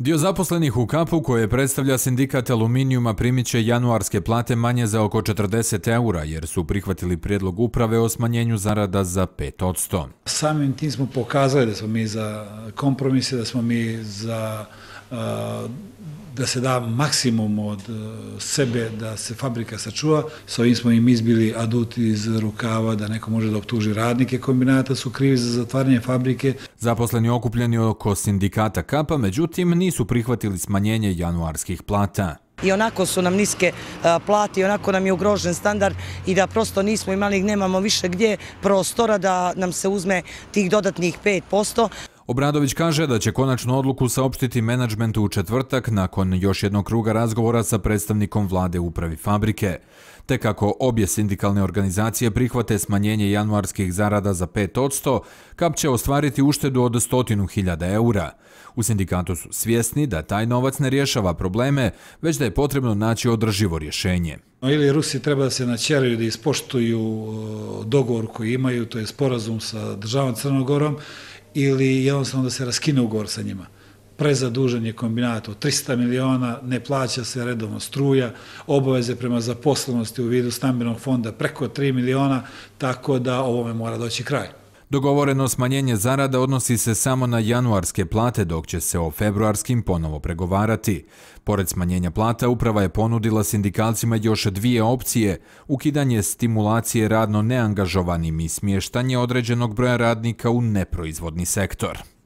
Dio zaposlenih u kapu koje predstavlja sindikat aluminijuma primiće januarske plate manje za oko 40 eura jer su prihvatili prijedlog uprave o smanjenju zarada za 5 od 100. Samim tim smo pokazali da smo mi za kompromise, da smo mi za... Eh, da se da maksimum od eh, sebe da se fabrika sačuva. S ovim smo im izbili adut iz rukava da neko može da optuži radnike kombinata su krivi za zatvaranje fabrike. Zaposleni okupljeni oko sindikata Kapa, međutim, nisu prihvatili smanjenje januarskih plata. I onako su nam niske eh, plati, onako nam je ugrožen standard i da prosto nismo imali, nemamo više gdje prostora da nam se uzme tih dodatnih 5%. Obradović kaže da će konačnu odluku saopštiti menadžmentu u četvrtak nakon još jednog kruga razgovora sa predstavnikom vlade upravi fabrike. Te kako obje sindikalne organizacije prihvate smanjenje januarskih zarada za 5%, KAP će ostvariti uštedu od 100.000 eura. U sindikatu su svjesni da taj novac ne rješava probleme, već da je potrebno naći održivo rješenje. Ili Rusi treba da se načeraju da ispoštuju dogovor koji imaju, to je sporazum sa državom Crnogorom, ili jednostavno da se raskine ugovor sa njima. Prezadužen je kombinat od 300 miliona, ne plaća se redovno struja, obaveze prema zaposlenosti u vidu stambenog fonda preko 3 miliona, tako da ovome mora doći kraj. Dogovoreno smanjenje zarada odnosi se samo na januarske plate, dok će se o februarskim ponovo pregovarati. Pored smanjenja plata, uprava je ponudila sindikalcima još dvije opcije, ukidanje stimulacije radno neangažovanim i smještanje određenog broja radnika u neproizvodni sektor.